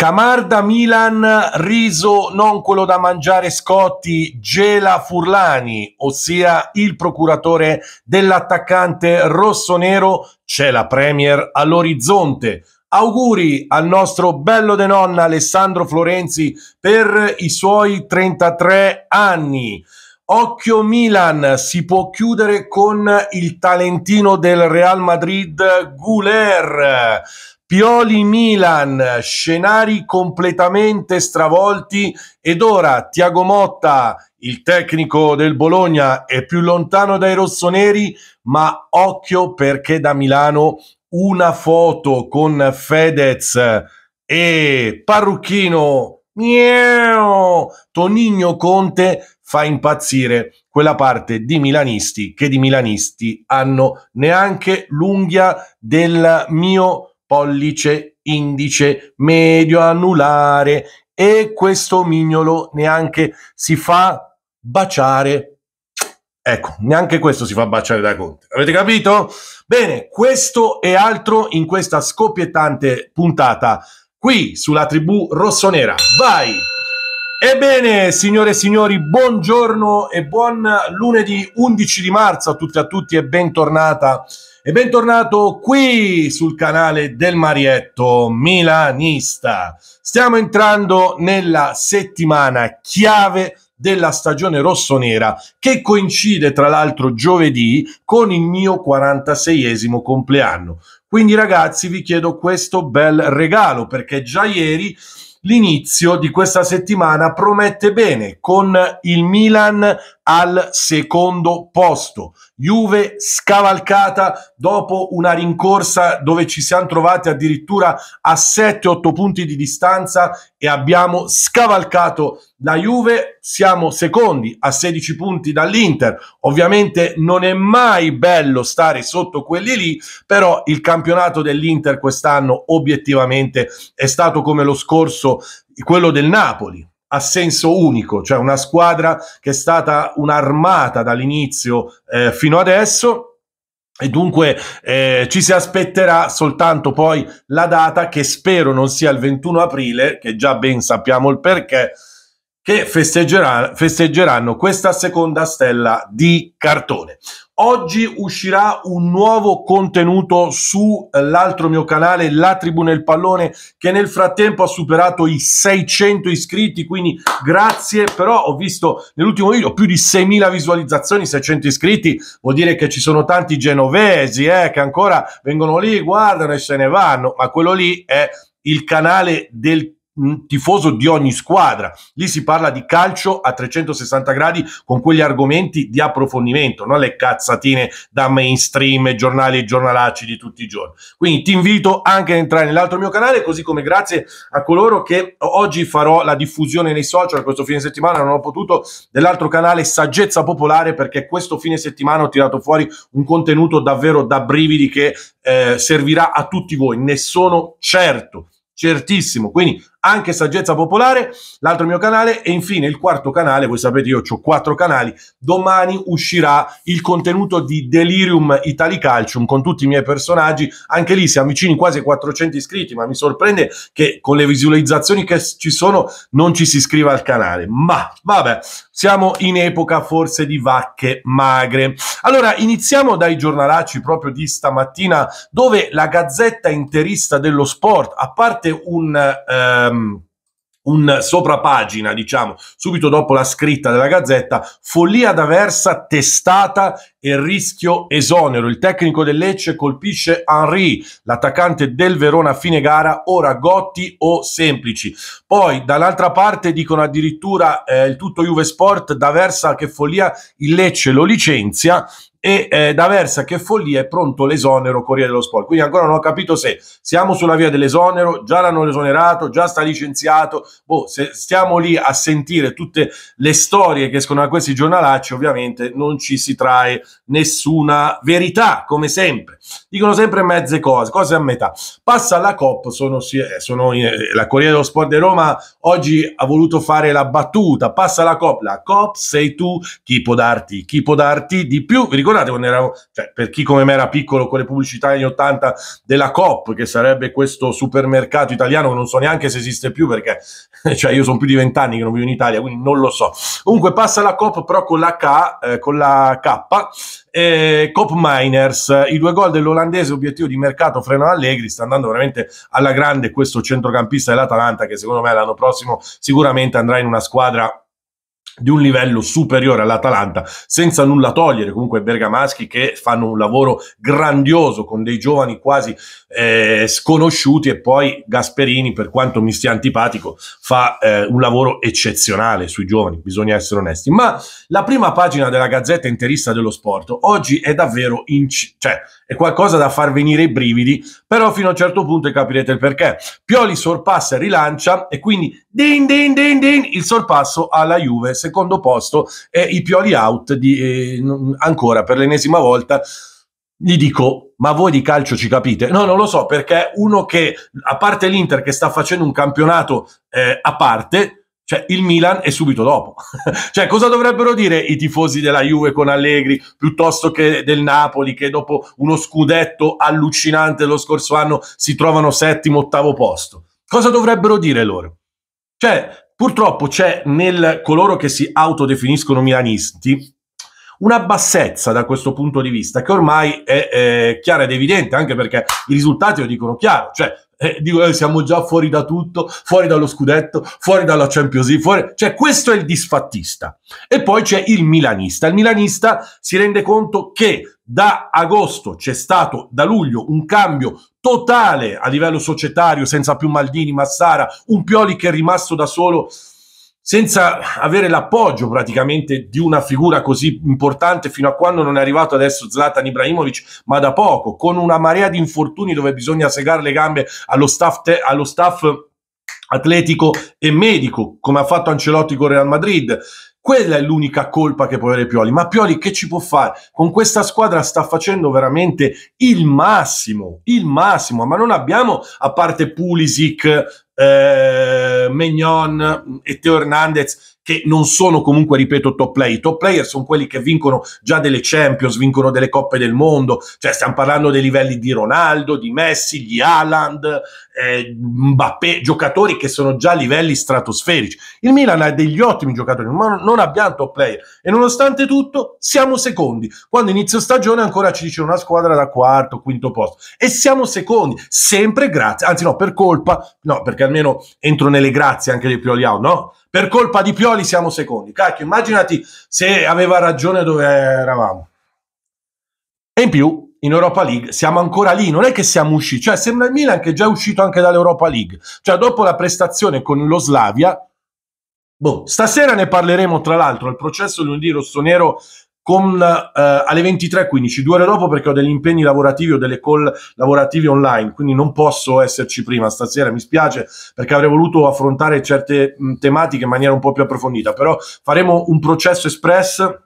Camarda Milan, riso non quello da mangiare Scotti, Gela Furlani, ossia il procuratore dell'attaccante rosso-nero, c'è la Premier all'orizzonte. Auguri al nostro bello de nonna Alessandro Florenzi per i suoi 33 anni. Occhio Milan, si può chiudere con il talentino del Real Madrid Guler. Pioli Milan, scenari completamente stravolti ed ora Tiago Motta, il tecnico del Bologna, è più lontano dai rossoneri, ma occhio perché da Milano una foto con Fedez e Parrucchino, miau, Tonigno Conte fa impazzire quella parte di milanisti che di milanisti hanno neanche l'unghia del mio pollice, indice, medio anulare e questo mignolo neanche si fa baciare. Ecco, neanche questo si fa baciare da Conte. Avete capito? Bene, questo e altro in questa scoppiettante puntata qui sulla tribù rossonera. Vai! Ebbene, signore e signori, buongiorno e buon lunedì 11 di marzo a tutti e a tutti e bentornata e bentornato qui sul canale del Marietto Milanista. Stiamo entrando nella settimana chiave della stagione rossonera che coincide tra l'altro giovedì con il mio 46esimo compleanno. Quindi ragazzi vi chiedo questo bel regalo perché già ieri l'inizio di questa settimana promette bene con il Milan al secondo posto. Juve scavalcata dopo una rincorsa dove ci siamo trovati addirittura a 7-8 punti di distanza e abbiamo scavalcato la Juve. Siamo secondi a 16 punti dall'Inter. Ovviamente non è mai bello stare sotto quelli lì, però il campionato dell'Inter quest'anno obiettivamente è stato come lo scorso quello del Napoli a senso unico, cioè una squadra che è stata un'armata dall'inizio eh, fino adesso. E dunque eh, ci si aspetterà soltanto poi la data che spero non sia il 21 aprile, che già ben sappiamo il perché, che festeggerà, festeggeranno questa seconda stella di cartone. Oggi uscirà un nuovo contenuto sull'altro eh, mio canale, La Tribuna del Pallone, che nel frattempo ha superato i 600 iscritti, quindi grazie, però ho visto nell'ultimo video più di 6.000 visualizzazioni, 600 iscritti, vuol dire che ci sono tanti genovesi eh, che ancora vengono lì, guardano e se ne vanno, ma quello lì è il canale del tifoso di ogni squadra. Lì si parla di calcio a 360 gradi con quegli argomenti di approfondimento, non le cazzatine da mainstream, giornali e giornalacci di tutti i giorni. Quindi ti invito anche ad entrare nell'altro mio canale, così come grazie a coloro che oggi farò la diffusione nei social, questo fine settimana non ho potuto, dell'altro canale Saggezza Popolare perché questo fine settimana ho tirato fuori un contenuto davvero da brividi che eh, servirà a tutti voi, ne sono certo. Certissimo, quindi anche Saggezza Popolare, l'altro mio canale e infine il quarto canale, voi sapete io ho quattro canali, domani uscirà il contenuto di Delirium Italicalcium con tutti i miei personaggi, anche lì siamo vicini quasi a 400 iscritti, ma mi sorprende che con le visualizzazioni che ci sono non ci si iscriva al canale, ma vabbè, siamo in epoca forse di vacche magre. Allora, iniziamo dai giornalacci proprio di stamattina dove la Gazzetta Interista dello Sport, a parte un... Eh, um, un soprapagina, diciamo, subito dopo la scritta della Gazzetta, follia d'Aversa testata e rischio esonero. Il tecnico del Lecce colpisce Henri, l'attaccante del Verona a fine gara, ora Gotti o Semplici. Poi dall'altra parte dicono addirittura eh, il tutto Juve Sport, da Versa che follia, il Lecce lo licenzia e eh, da Versa che follia è pronto l'esonero Corriere dello Sport. Quindi ancora non ho capito se siamo sulla via dell'esonero, già l'hanno esonerato, già sta licenziato. Boh, se stiamo lì a sentire tutte le storie che escono da questi giornalacci, ovviamente non ci si trae nessuna verità, come sempre. Dicono sempre mezze cose, cose a metà. Passa alla COP, sono, eh, sono, eh, la Corriere dello Sport di Roma oggi ha voluto fare la battuta, passa alla COP, la COP sei tu, chi può darti, chi può darti di più. Vi ricordate quando eravamo, cioè, per chi come me era piccolo con le pubblicità negli 80 della COP, che sarebbe questo supermercato italiano, non so neanche se esiste più perché cioè, io sono più di vent'anni che non vivo in Italia, quindi non lo so. Comunque passa la COP però con la, K, eh, con la K eh, Cop Miners, i due gol dell'olandese obiettivo di mercato freno Allegri, sta andando veramente alla grande questo centrocampista dell'Atalanta che secondo me l'anno prossimo sicuramente andrà in una squadra di un livello superiore all'Atalanta, senza nulla togliere comunque Bergamaschi che fanno un lavoro grandioso con dei giovani quasi eh, sconosciuti e poi Gasperini, per quanto mi stia antipatico, fa eh, un lavoro eccezionale sui giovani, bisogna essere onesti. Ma la prima pagina della Gazzetta Interista dello Sport oggi è davvero inc- cioè, è qualcosa da far venire i brividi, però fino a un certo punto capirete il perché. Pioli sorpassa e rilancia e quindi din din din din il sorpasso alla Juve secondo posto e i Pioli out di, eh, ancora per l'ennesima volta gli dico ma voi di calcio ci capite? No, non lo so perché uno che, a parte l'Inter che sta facendo un campionato eh, a parte, cioè il Milan è subito dopo. cioè cosa dovrebbero dire i tifosi della Juve con Allegri piuttosto che del Napoli che dopo uno scudetto allucinante lo scorso anno si trovano settimo, ottavo posto? Cosa dovrebbero dire loro? Cioè, Purtroppo c'è nel coloro che si autodefiniscono milanisti una bassezza da questo punto di vista che ormai è eh, chiara ed evidente, anche perché i risultati lo dicono chiaro, cioè eh, dico, eh, siamo già fuori da tutto, fuori dallo scudetto, fuori dalla Champions League, fuori... cioè questo è il disfattista. E poi c'è il milanista. Il milanista si rende conto che da agosto c'è stato, da luglio, un cambio totale a livello societario, senza più Maldini, Massara, un Pioli che è rimasto da solo senza avere l'appoggio praticamente di una figura così importante fino a quando non è arrivato adesso Zlatan Ibrahimovic, ma da poco, con una marea di infortuni dove bisogna segare le gambe allo staff, te- allo staff atletico e medico, come ha fatto Ancelotti con Real Madrid. Quella è l'unica colpa che può avere Pioli. Ma Pioli che ci può fare? Con questa squadra sta facendo veramente il massimo, il massimo. Ma non abbiamo, a parte Pulisic, eh, Mignon e Teo Hernandez che non sono comunque, ripeto, top player. I top player sono quelli che vincono già delle Champions, vincono delle Coppe del Mondo, cioè stiamo parlando dei livelli di Ronaldo, di Messi, di Alan, eh, Mbappé, giocatori che sono già a livelli stratosferici. Il Milan ha degli ottimi giocatori, ma non abbiamo top player e nonostante tutto siamo secondi. Quando inizio stagione ancora ci dice una squadra da quarto, quinto posto e siamo secondi, sempre grazie, anzi no, per colpa, no, perché almeno entro nelle grazie anche dei Pioli out, no? Per colpa di Pioli siamo secondi. Cacchio, immaginati se aveva ragione dove eravamo. E in più, in Europa League siamo ancora lì, non è che siamo usciti, cioè sembra il Milan che è già uscito anche dall'Europa League. Cioè, dopo la prestazione con lo Slavia, boh, stasera ne parleremo tra l'altro, il processo lunedì rosso-nero con, eh, alle 23.15, due ore dopo perché ho degli impegni lavorativi o delle call lavorative online, quindi non posso esserci prima stasera, mi spiace perché avrei voluto affrontare certe mh, tematiche in maniera un po' più approfondita, però faremo un processo espresso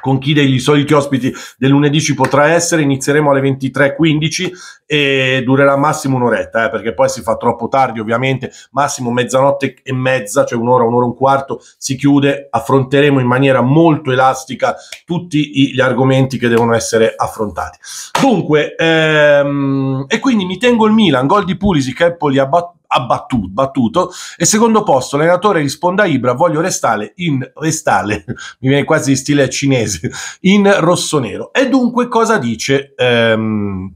con chi dei soliti ospiti del lunedì ci potrà essere. Inizieremo alle 23.15 e durerà massimo un'oretta, eh, perché poi si fa troppo tardi ovviamente, massimo mezzanotte e mezza, cioè un'ora, un'ora e un quarto, si chiude. Affronteremo in maniera molto elastica tutti gli argomenti che devono essere affrontati. Dunque, ehm, e quindi mi tengo il Milan, gol di Pulisic, Empoli abbattuto abbattuto, battuto. E secondo posto, l'allenatore risponde a Ibra, voglio restare in, restare, mi viene quasi in stile cinese, in rossonero. E dunque cosa dice... Ehm,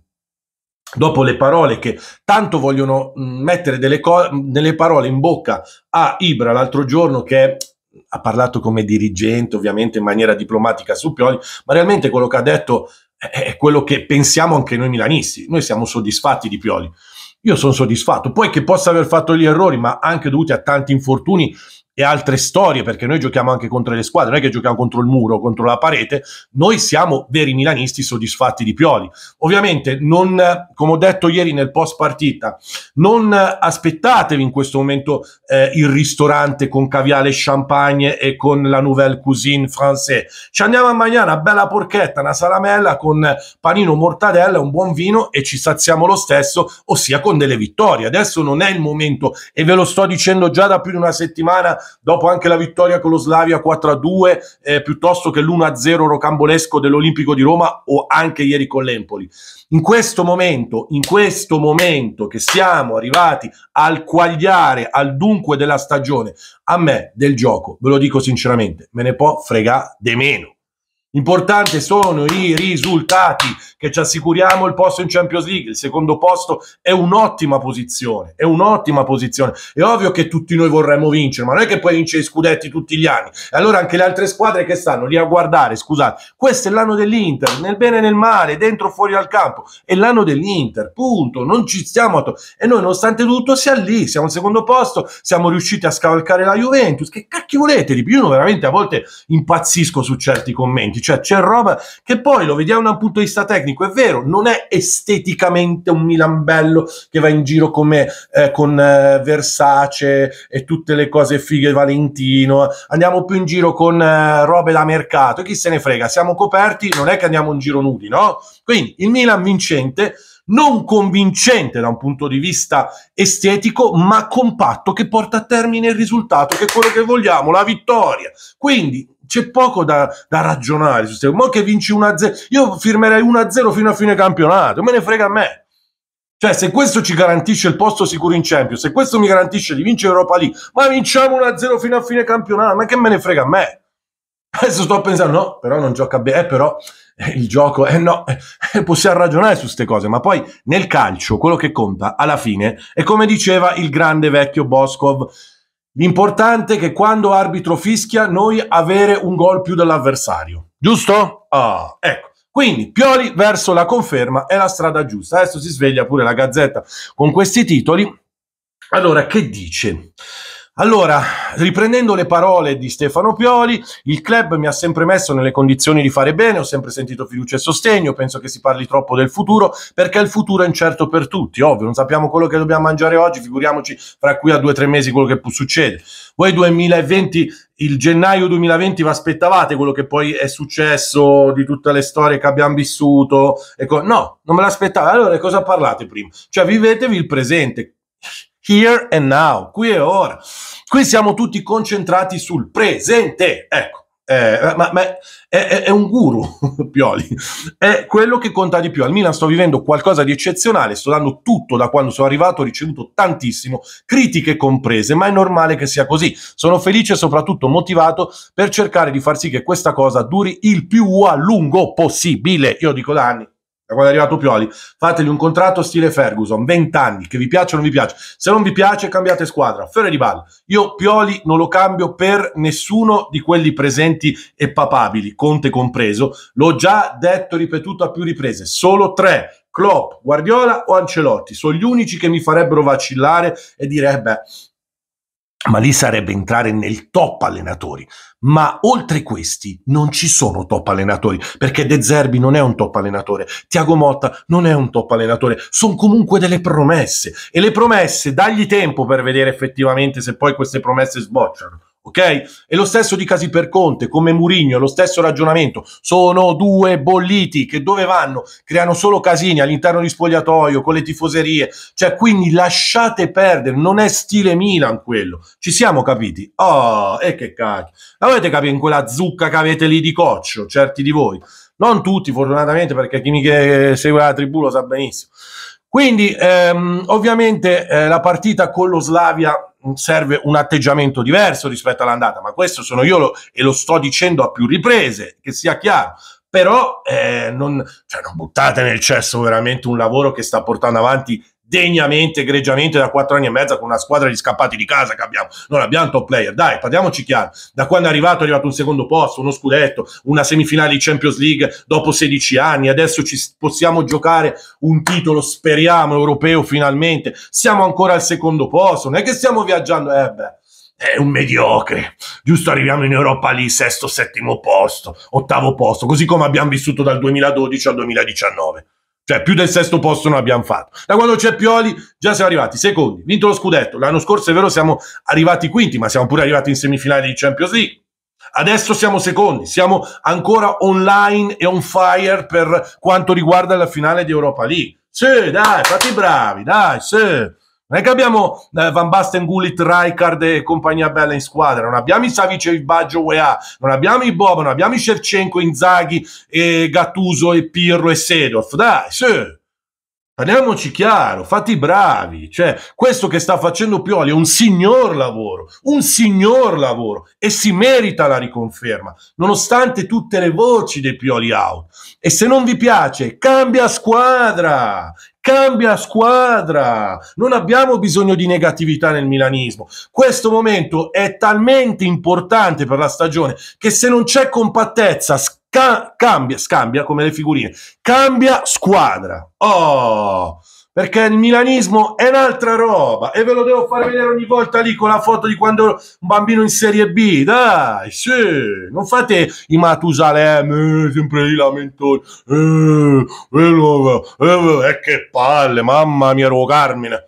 dopo le parole che tanto vogliono mm, mettere delle, co- delle parole in bocca a Ibra l'altro giorno che ha parlato come dirigente ovviamente in maniera diplomatica su Pioli, ma realmente quello che ha detto è quello che pensiamo anche noi milanisti, noi siamo soddisfatti di Pioli io sono soddisfatto. Poi che possa aver fatto gli errori, ma anche dovuti a tanti infortuni, e altre storie, perché noi giochiamo anche contro le squadre, non è che giochiamo contro il muro, contro la parete, noi siamo veri milanisti soddisfatti di Pioli. Ovviamente, non, come ho detto ieri nel post partita, non aspettatevi in questo momento eh, il ristorante con caviale champagne e con la nouvelle cuisine française. Ci andiamo a mangiare una bella porchetta, una salamella con panino mortadella, un buon vino e ci saziamo lo stesso, ossia con delle vittorie. Adesso non è il momento e ve lo sto dicendo già da più di una settimana dopo anche la vittoria con lo Slavia 4-2, eh, piuttosto che l'1-0 rocambolesco dell'Olimpico di Roma o anche ieri con l'Empoli. In questo momento, in questo momento che siamo arrivati al quagliare, al dunque della stagione, a me del gioco, ve lo dico sinceramente, me ne può fregare de meno. Importante sono i risultati che ci assicuriamo il posto in Champions League. Il secondo posto è un'ottima posizione, è un'ottima posizione. È ovvio che tutti noi vorremmo vincere, ma non è che poi vince i scudetti tutti gli anni. E allora anche le altre squadre che stanno lì a guardare, scusate, questo è l'anno dell'Inter, nel bene e nel male, dentro o fuori dal campo, è l'anno dell'Inter, punto. Non ci stiamo atto- e noi nonostante tutto siamo lì, siamo al secondo posto, siamo riusciti a scavalcare la Juventus. Che cacchio volete di più? Io veramente a volte impazzisco su certi commenti cioè c'è roba che poi lo vediamo da un punto di vista tecnico, è vero, non è esteticamente un Milan bello che va in giro come eh, con eh, Versace e tutte le cose fighe Valentino, eh. andiamo più in giro con eh, robe da mercato, chi se ne frega, siamo coperti, non è che andiamo in giro nudi, no? Quindi il Milan vincente non convincente da un punto di vista estetico, ma compatto che porta a termine il risultato, che è quello che vogliamo, la vittoria. Quindi c'è poco da, da ragionare. Mo che vinci 1-0, io firmerei 1-0 fino a fine campionato, me ne frega a me. Cioè, se questo ci garantisce il posto sicuro in Champions, se questo mi garantisce di vincere Europa League, ma vinciamo 1-0 fino a fine campionato, ma che me ne frega a me? Adesso sto pensando, no, però non gioca bene, eh, però eh, il gioco, eh no, eh, possiamo ragionare su queste cose, ma poi nel calcio quello che conta alla fine è come diceva il grande vecchio Boscov, L'importante è che quando arbitro fischia noi avere un gol più dell'avversario, giusto? Ah, ecco. Quindi Pioli verso la conferma è la strada giusta. Adesso si sveglia pure la Gazzetta con questi titoli. Allora, che dice? Allora, riprendendo le parole di Stefano Pioli, il club mi ha sempre messo nelle condizioni di fare bene, ho sempre sentito fiducia e sostegno, penso che si parli troppo del futuro, perché il futuro è incerto per tutti, ovvio, non sappiamo quello che dobbiamo mangiare oggi, figuriamoci fra qui a due o tre mesi quello che succede. Voi 2020, il gennaio 2020 vi aspettavate quello che poi è successo di tutte le storie che abbiamo vissuto? Ecco, no, non me l'aspettavo. Allora, cosa parlate prima? Cioè, vivetevi il presente here and now, qui e ora. Qui siamo tutti concentrati sul presente, ecco. Eh, ma, ma è, è, è, un guru Pioli, è quello che conta di più. Al Milan sto vivendo qualcosa di eccezionale, sto dando tutto da quando sono arrivato, ho ricevuto tantissimo, critiche comprese, ma è normale che sia così. Sono felice e soprattutto motivato per cercare di far sì che questa cosa duri il più a lungo possibile. Io dico da anni, da quando è arrivato Pioli, fategli un contratto stile Ferguson, 20 anni, che vi piaccia o non vi piace. Se non vi piace, cambiate squadra. Fiore di ballo. Io Pioli non lo cambio per nessuno di quelli presenti e papabili, Conte compreso. L'ho già detto e ripetuto a più riprese. Solo tre, Klopp, Guardiola o Ancelotti, sono gli unici che mi farebbero vacillare e dire, eh beh, ma lì sarebbe entrare nel top allenatori ma oltre questi non ci sono top allenatori, perché De Zerbi non è un top allenatore, Tiago Motta non è un top allenatore, sono comunque delle promesse e le promesse dagli tempo per vedere effettivamente se poi queste promesse sbocciano ok? E lo stesso di casi per Conte, come Murigno, lo stesso ragionamento. Sono due bolliti che dove vanno? Creano solo casini all'interno di spogliatoio, con le tifoserie. Cioè, quindi lasciate perdere, non è stile Milan quello. Ci siamo capiti? Oh, e che cacchio. L'avete capito in quella zucca che avete lì di coccio, certi di voi? Non tutti, fortunatamente, perché chi mi segue la tribù lo sa benissimo. Quindi, ehm, ovviamente, eh, la partita con lo Slavia serve un atteggiamento diverso rispetto all'andata, ma questo sono io lo, e lo sto dicendo a più riprese, che sia chiaro. Però eh, non, cioè, non buttate nel cesso veramente un lavoro che sta portando avanti degnamente, egregiamente da quattro anni e mezzo con una squadra di scappati di casa che abbiamo. Non abbiamo top player, dai, parliamoci chiaro. Da quando è arrivato è arrivato un secondo posto, uno scudetto, una semifinale di Champions League dopo 16 anni, adesso ci possiamo giocare un titolo, speriamo, europeo finalmente. Siamo ancora al secondo posto, non è che stiamo viaggiando, eh beh è un mediocre. Giusto, arriviamo in Europa lì, sesto, settimo posto, ottavo posto, così come abbiamo vissuto dal 2012 al 2019. Cioè, più del sesto posto non abbiamo fatto. Da quando c'è Pioli già siamo arrivati secondi, vinto lo scudetto. L'anno scorso è vero siamo arrivati quinti, ma siamo pure arrivati in semifinale di Champions League. Adesso siamo secondi, siamo ancora online e on fire per quanto riguarda la finale di Europa League. Sì, dai, fate i bravi, dai, sì. Non è che abbiamo eh, Van Basten, Gullit, Rijkaard e compagnia bella in squadra, non abbiamo i e il Baggio, UEA, non abbiamo i Bob, non abbiamo i Shevchenko, Inzaghi, e Gattuso e Pirro e Sedov, dai, sì. Parliamoci chiaro, fate i bravi, cioè questo che sta facendo Pioli è un signor lavoro, un signor lavoro e si merita la riconferma, nonostante tutte le voci dei Pioli out. E se non vi piace, cambia squadra, cambia squadra. Non abbiamo bisogno di negatività nel milanismo. Questo momento è talmente importante per la stagione che se non c'è compattezza, Ca- cambia, scambia come le figurine, cambia squadra. Oh, perché il milanismo è un'altra roba e ve lo devo far vedere ogni volta lì con la foto di quando ero un bambino in Serie B. Dai, sì, non fate i Matusalemme, eh, sempre i lamentoni. Eh eh, eh, eh, eh, che palle, mamma mia, ero Carmine.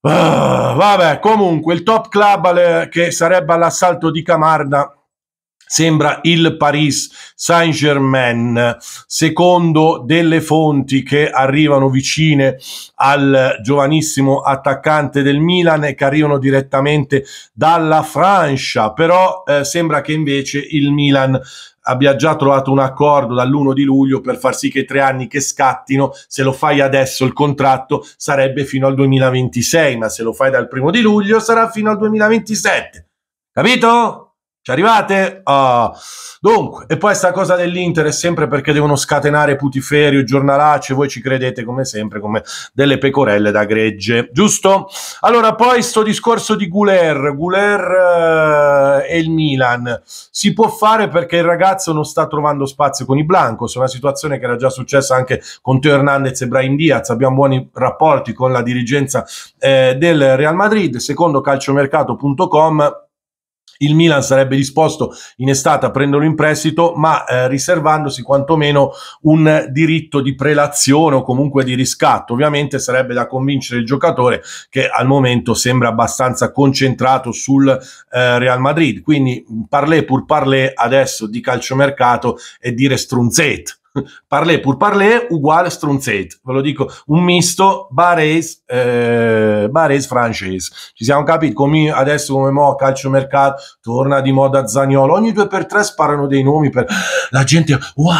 Ah, vabbè, comunque il top club che sarebbe all'assalto di Camarda sembra il Paris Saint-Germain. Secondo delle fonti che arrivano vicine al giovanissimo attaccante del Milan e che arrivano direttamente dalla Francia, però eh, sembra che invece il Milan abbia già trovato un accordo dall'1 di luglio per far sì che i tre anni che scattino, se lo fai adesso il contratto sarebbe fino al 2026, ma se lo fai dal primo di luglio sarà fino al 2027. Capito? Ci arrivate? Uh, dunque, e poi sta cosa dell'Inter è sempre perché devono scatenare putiferio, giornalacce, voi ci credete come sempre come delle pecorelle da gregge, giusto? Allora, poi sto discorso di Guler, Guler eh, e il Milan. Si può fare perché il ragazzo non sta trovando spazio con i Blancos, una situazione che era già successa anche con Teo Hernandez e Brian Diaz, abbiamo buoni rapporti con la dirigenza eh, del Real Madrid, secondo calciomercato.com il Milan sarebbe disposto in estate a prenderlo in prestito, ma eh, riservandosi quantomeno un diritto di prelazione o comunque di riscatto. Ovviamente sarebbe da convincere il giocatore che al momento sembra abbastanza concentrato sul eh, Real Madrid. Quindi parlé pur parlè adesso di calciomercato e dire restrunzet. parler pur parler uguale stronzate, ve lo dico, un misto barese, eh, barese francese. Ci siamo capiti come adesso come mo calcio mercato torna di moda Zagnolo, ogni due per tre sparano dei nomi per la gente wow,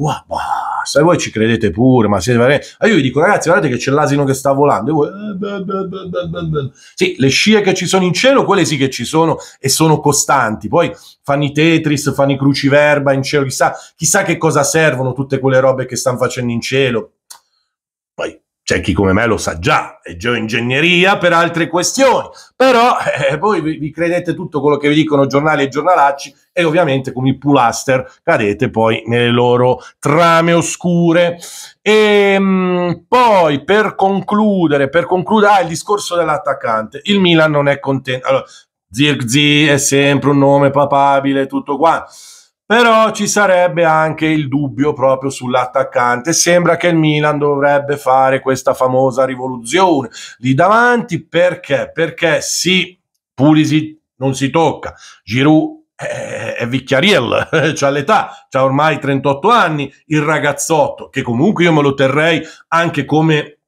Wow, basta, e voi ci credete pure, ma siete veramente... io vi dico, ragazzi, guardate che c'è l'asino che sta volando. E voi... Eh, sì, le scie che ci sono in cielo, quelle sì che ci sono e sono costanti. Poi fanno i Tetris, fanno i cruciverba in cielo, chissà, chissà che cosa servono tutte quelle robe che stanno facendo in cielo c'è chi come me lo sa già, è geoingegneria per altre questioni, però eh, voi vi, vi credete tutto quello che vi dicono giornali e giornalacci e ovviamente come i pulaster cadete poi nelle loro trame oscure. E ehm, mh, poi per concludere, per concludere ah, il discorso dell'attaccante, il Milan non è contento. Allora, Zirkzi è sempre un nome papabile, tutto qua però ci sarebbe anche il dubbio proprio sull'attaccante. Sembra che il Milan dovrebbe fare questa famosa rivoluzione lì davanti perché? Perché sì, Pulisic non si tocca, Giroud è, è Vicchiariel, c'ha l'età, ha ormai 38 anni, il ragazzotto, che comunque io me lo terrei anche come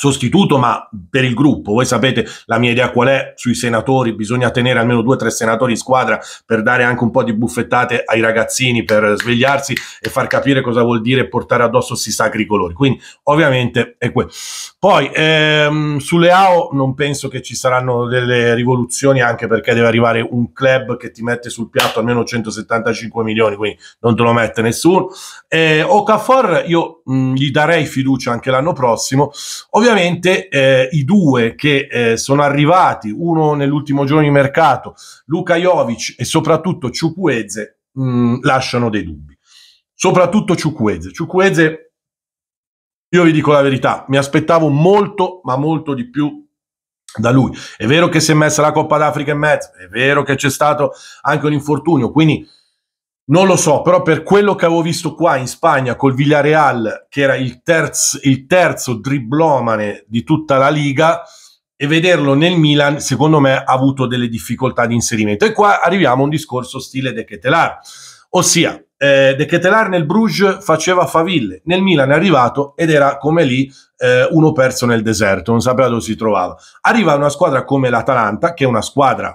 sostituto, ma per il gruppo. Voi sapete la mia idea qual è sui senatori, bisogna tenere almeno due o tre senatori in squadra per dare anche un po' di buffettate ai ragazzini per svegliarsi e far capire cosa vuol dire portare addosso si sacri colori. Quindi ovviamente è quello. Poi ehm, sulle AO non penso che ci saranno delle rivoluzioni anche perché deve arrivare un club che ti mette sul piatto almeno 175 milioni, quindi non te lo mette nessuno. Eh, Okafor io mh, gli darei fiducia anche l'anno prossimo. Ovviamente Ovviamente eh, i due che eh, sono arrivati, uno nell'ultimo giorno di mercato, Luka Jovic e soprattutto Ciucueze, mm, lasciano dei dubbi. Soprattutto Ciucueze. Ciucueze, io vi dico la verità, mi aspettavo molto, ma molto di più da lui. È vero che si è messa la Coppa d'Africa in mezzo, è vero che c'è stato anche un infortunio, quindi non lo so, però per quello che avevo visto qua in Spagna col Villarreal, che era il terzo, il terzo driblomane di tutta la Liga, e vederlo nel Milan, secondo me, ha avuto delle difficoltà di inserimento. E qua arriviamo a un discorso stile De Ketelar. Ossia, eh, De Ketelar nel Bruges faceva faville, nel Milan è arrivato ed era come lì eh, uno perso nel deserto, non sapeva dove si trovava. Arriva una squadra come l'Atalanta, che è una squadra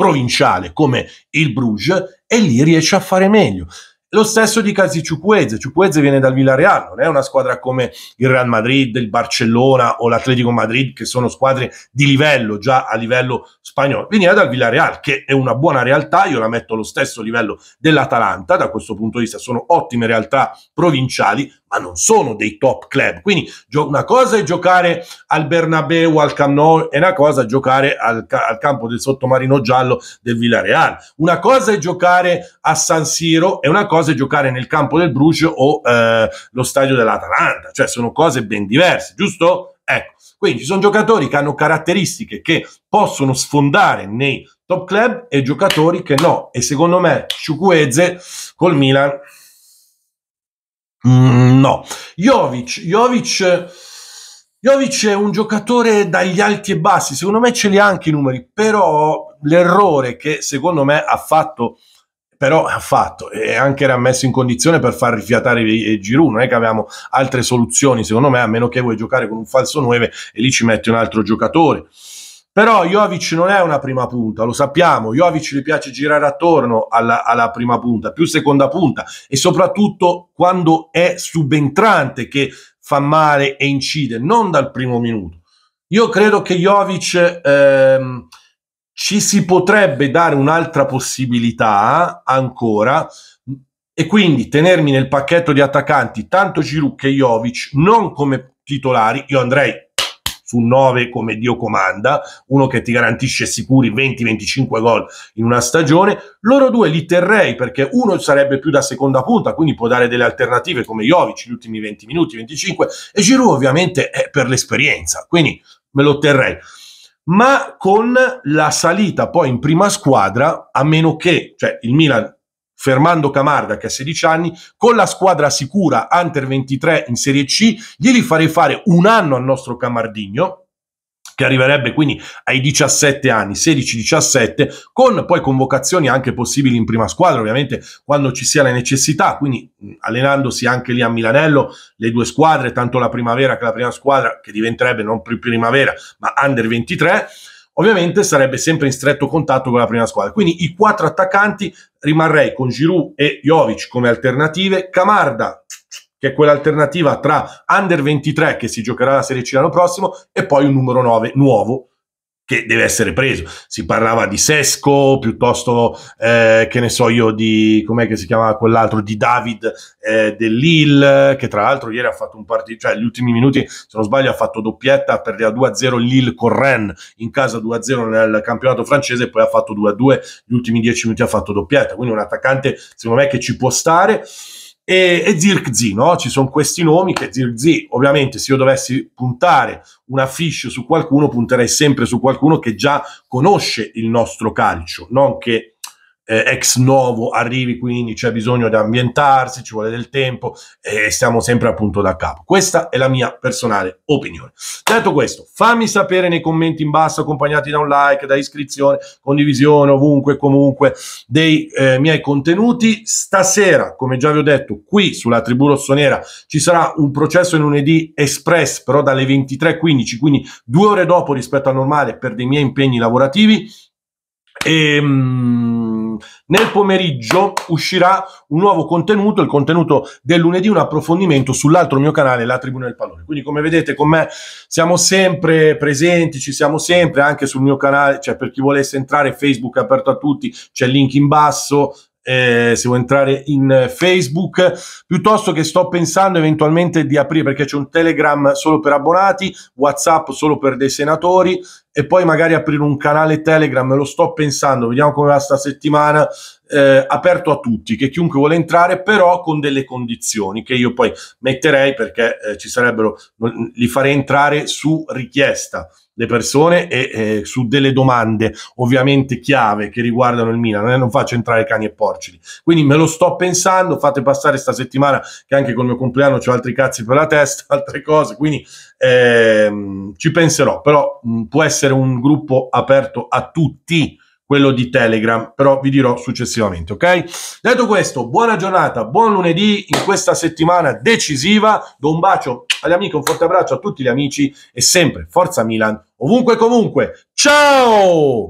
provinciale come il Bruges e lì riesce a fare meglio. Lo stesso di dicasi Ciupuez. Ciupuez viene dal Villarreal, non è una squadra come il Real Madrid, il Barcellona o l'Atletico Madrid, che sono squadre di livello, già a livello spagnolo. Veniva dal Villarreal, che è una buona realtà, io la metto allo stesso livello dell'Atalanta, da questo punto di vista sono ottime realtà provinciali, ma non sono dei top club. Quindi una cosa è giocare al Bernabeu, al Camp Nou, è una cosa è giocare al, al campo del sottomarino giallo del Villarreal. Una cosa è giocare a San Siro, è una cosa cosa è giocare nel campo del Bruges o eh, lo stadio dell'Atalanta, cioè sono cose ben diverse, giusto? Ecco, quindi ci sono giocatori che hanno caratteristiche che possono sfondare nei top club e giocatori che no. E secondo me Ciucueze col Milan mm, no. Jovic, Jovic, Jovic è un giocatore dagli alti e bassi, secondo me ce li ha anche i numeri, però l'errore che secondo me ha fatto però ha eh, fatto e anche era messo in condizione per far rifiatare Giroud, non è che avevamo altre soluzioni secondo me, a meno che vuoi giocare con un falso 9 e lì ci metti un altro giocatore. Però Jovic non è una prima punta, lo sappiamo, Jovic gli piace girare attorno alla, alla prima punta, più seconda punta e soprattutto quando è subentrante che fa male e incide, non dal primo minuto. Io credo che Jovic ehm, ci si potrebbe dare un'altra possibilità ancora e quindi tenermi nel pacchetto di attaccanti tanto Giroud che Jovic non come titolari, io andrei su 9 come Dio comanda, uno che ti garantisce sicuri 20-25 gol in una stagione, loro due li terrei perché uno sarebbe più da seconda punta, quindi può dare delle alternative come Jovic gli ultimi 20 minuti, 25 e Giroud ovviamente è per l'esperienza, quindi me lo terrei ma con la salita poi in prima squadra, a meno che cioè il Milan Fermando Camarda che ha 16 anni, con la squadra sicura Hunter 23 in Serie C, glieli farei fare un anno al nostro Camardigno, che arriverebbe quindi ai 17 anni, 16-17, con poi convocazioni anche possibili in prima squadra, ovviamente quando ci sia la necessità, quindi mm, allenandosi anche lì a Milanello, le due squadre, tanto la primavera che la prima squadra, che diventerebbe non più primavera, ma under 23, ovviamente sarebbe sempre in stretto contatto con la prima squadra. Quindi i quattro attaccanti rimarrei con Giroud e Jovic come alternative, Camarda che è quell'alternativa tra Under 23 che si giocherà la Serie C l'anno prossimo e poi un numero 9 nuovo che deve essere preso. Si parlava di Sesco piuttosto eh, che ne so io di com'è che si chiamava quell'altro di David eh, dell'Ill che tra l'altro ieri ha fatto un partito, cioè gli ultimi minuti, se non sbaglio ha fatto doppietta perdeva 2-0 Lille con Rennes in casa 2-0 nel campionato francese e poi ha fatto 2-2 gli ultimi 10 minuti ha fatto doppietta, quindi un attaccante secondo me che ci può stare e, e Zirkzi, no? Ci sono questi nomi che Zirkzi, ovviamente, se io dovessi puntare una fiche su qualcuno, punterei sempre su qualcuno che già conosce il nostro calcio, non che eh, ex novo arrivi, quindi c'è bisogno di ambientarsi, ci vuole del tempo e eh, stiamo sempre appunto da capo. Questa è la mia personale opinione. Detto questo, fammi sapere nei commenti in basso, accompagnati da un like, da iscrizione, condivisione ovunque e comunque dei eh, miei contenuti. Stasera, come già vi ho detto, qui sulla tribù rossonera ci sarà un processo lunedì express, però dalle 23.15, quindi due ore dopo rispetto al normale per dei miei impegni lavorativi. E, mm, nel pomeriggio uscirà un nuovo contenuto, il contenuto del lunedì, un approfondimento sull'altro mio canale, la Tribuna del Pallone. Quindi come vedete con me siamo sempre presenti, ci siamo sempre anche sul mio canale, cioè per chi volesse entrare Facebook è aperto a tutti, c'è il link in basso, eh, se vuoi entrare in Facebook, piuttosto che sto pensando eventualmente di aprire, perché c'è un Telegram solo per abbonati, WhatsApp solo per dei senatori, e poi magari aprire un canale Telegram, lo sto pensando, vediamo come va sta settimana, eh, aperto a tutti, che chiunque vuole entrare, però con delle condizioni che io poi metterei perché eh, ci sarebbero, li farei entrare su richiesta le persone e eh, su delle domande ovviamente chiave che riguardano il Milan, eh, non faccio entrare cani e porcini. Quindi me lo sto pensando, fate passare sta settimana che anche col mio compleanno ho altri cazzi per la testa, altre cose, quindi ehm, ci penserò, però mh, può essere un gruppo aperto a tutti quello di Telegram, però vi dirò successivamente, ok? Detto questo, buona giornata, buon lunedì in questa settimana decisiva. Do un bacio agli amici, un forte abbraccio a tutti gli amici e sempre Forza Milan, ovunque e comunque. Ciao!